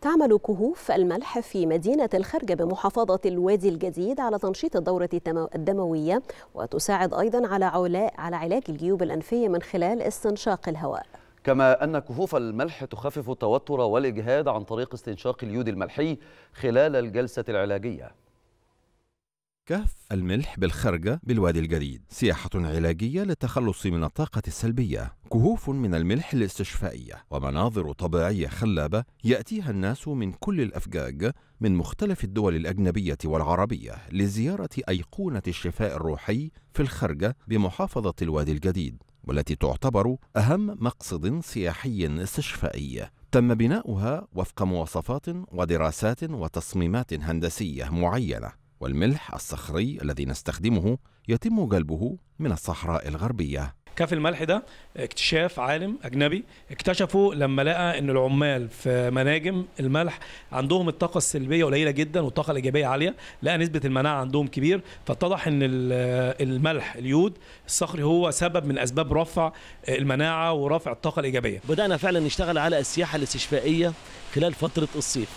تعمل كهوف الملح في مدينة الخرجة بمحافظة الوادي الجديد على تنشيط الدورة الدموية وتساعد أيضا على على علاج الجيوب الأنفية من خلال استنشاق الهواء كما أن كهوف الملح تخفف التوتر والإجهاد عن طريق استنشاق اليود الملحي خلال الجلسة العلاجية كهف الملح بالخرقة بالوادي الجديد سياحة علاجية للتخلص من الطاقة السلبية كهوف من الملح الاستشفائية ومناظر طبيعية خلابة يأتيها الناس من كل الأفجاج من مختلف الدول الأجنبية والعربية لزيارة أيقونة الشفاء الروحي في الخرقة بمحافظة الوادي الجديد والتي تعتبر أهم مقصد سياحي استشفائي تم بناؤها وفق مواصفات ودراسات وتصميمات هندسية معينة والملح الصخري الذي نستخدمه يتم جلبه من الصحراء الغربية كاف الملح ده اكتشاف عالم اجنبي اكتشفه لما لقى ان العمال في مناجم الملح عندهم الطاقه السلبيه قليله جدا والطاقه الايجابيه عاليه لقى نسبه المناعه عندهم كبير فاتضح ان آه، الملح اليود الصخري هو سبب من اسباب رفع المناعه ورفع الطاقه الايجابيه بدانا فعلا نشتغل على السياحه الاستشفائيه خلال فتره الصيف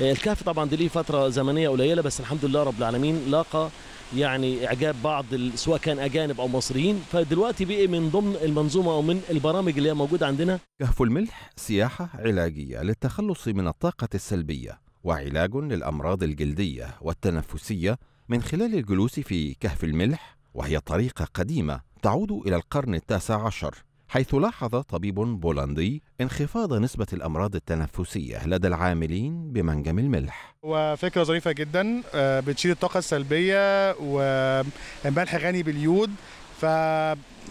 آه، الكهف طبعا دي ليه فتره زمنيه قليله بس الحمد لله رب العالمين لاقى يعني اعجاب بعض سواء كان اجانب او مصريين فدلوقتي بقي من ضمن المنظومه او من البرامج اللي هي موجوده عندنا كهف الملح سياحه علاجيه للتخلص من الطاقه السلبيه وعلاج للامراض الجلديه والتنفسيه من خلال الجلوس في كهف الملح وهي طريقه قديمه تعود الى القرن التاسع عشر حيث لاحظ طبيب بولندي انخفاض نسبة الأمراض التنفسية لدى العاملين بمنجم الملح وفكرة ظريفة جدا آه، بتشيل الطاقة السلبية وملح غني باليود ف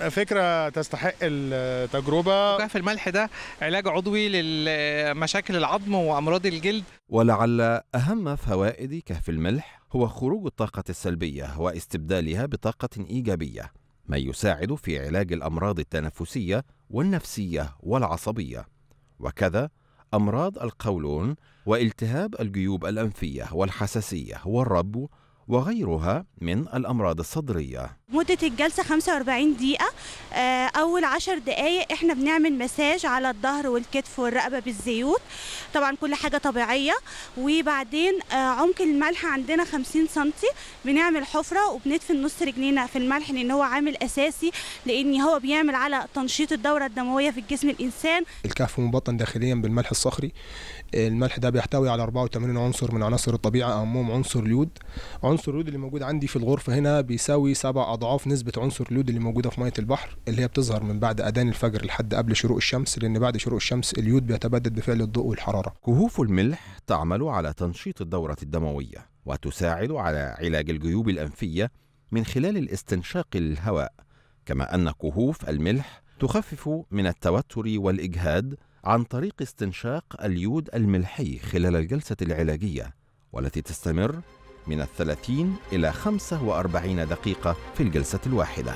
فكره تستحق التجربه وقف الملح ده علاج عضوي لمشاكل العظم وامراض الجلد ولعل اهم فوائد كهف الملح هو خروج الطاقه السلبيه واستبدالها بطاقه ايجابيه ما يساعد في علاج الامراض التنفسيه والنفسيه والعصبيه وكذا امراض القولون والتهاب الجيوب الانفيه والحساسيه والربو وغيرها من الأمراض الصدرية مدة الجلسة 45 دقيقة آه، أول 10 دقايق إحنا بنعمل مساج على الظهر والكتف والرقبة بالزيوت طبعا كل حاجة طبيعية وبعدين آه، عمق الملح عندنا 50 سنتي بنعمل حفرة وبندفن نص رجلينا في الملح لأن هو عامل أساسي لأن هو بيعمل على تنشيط الدورة الدموية في الجسم الإنسان الكهف مبطن داخليا بالملح الصخري الملح ده بيحتوي على 84 عنصر من عناصر الطبيعة أهمهم عنصر اليود عنصر عنصر اليود اللي موجود عندي في الغرفه هنا بيساوي سبع اضعاف نسبه عنصر اليود اللي موجوده في ميه البحر اللي هي بتظهر من بعد اذان الفجر لحد قبل شروق الشمس لان بعد شروق الشمس اليود بيتبدد بفعل الضوء والحراره كهوف الملح تعمل على تنشيط الدوره الدمويه وتساعد على علاج الجيوب الانفيه من خلال الاستنشاق الهواء كما ان كهوف الملح تخفف من التوتر والاجهاد عن طريق استنشاق اليود الملحي خلال الجلسه العلاجيه والتي تستمر من الثلاثين إلى خمسة وأربعين دقيقة في الجلسة الواحدة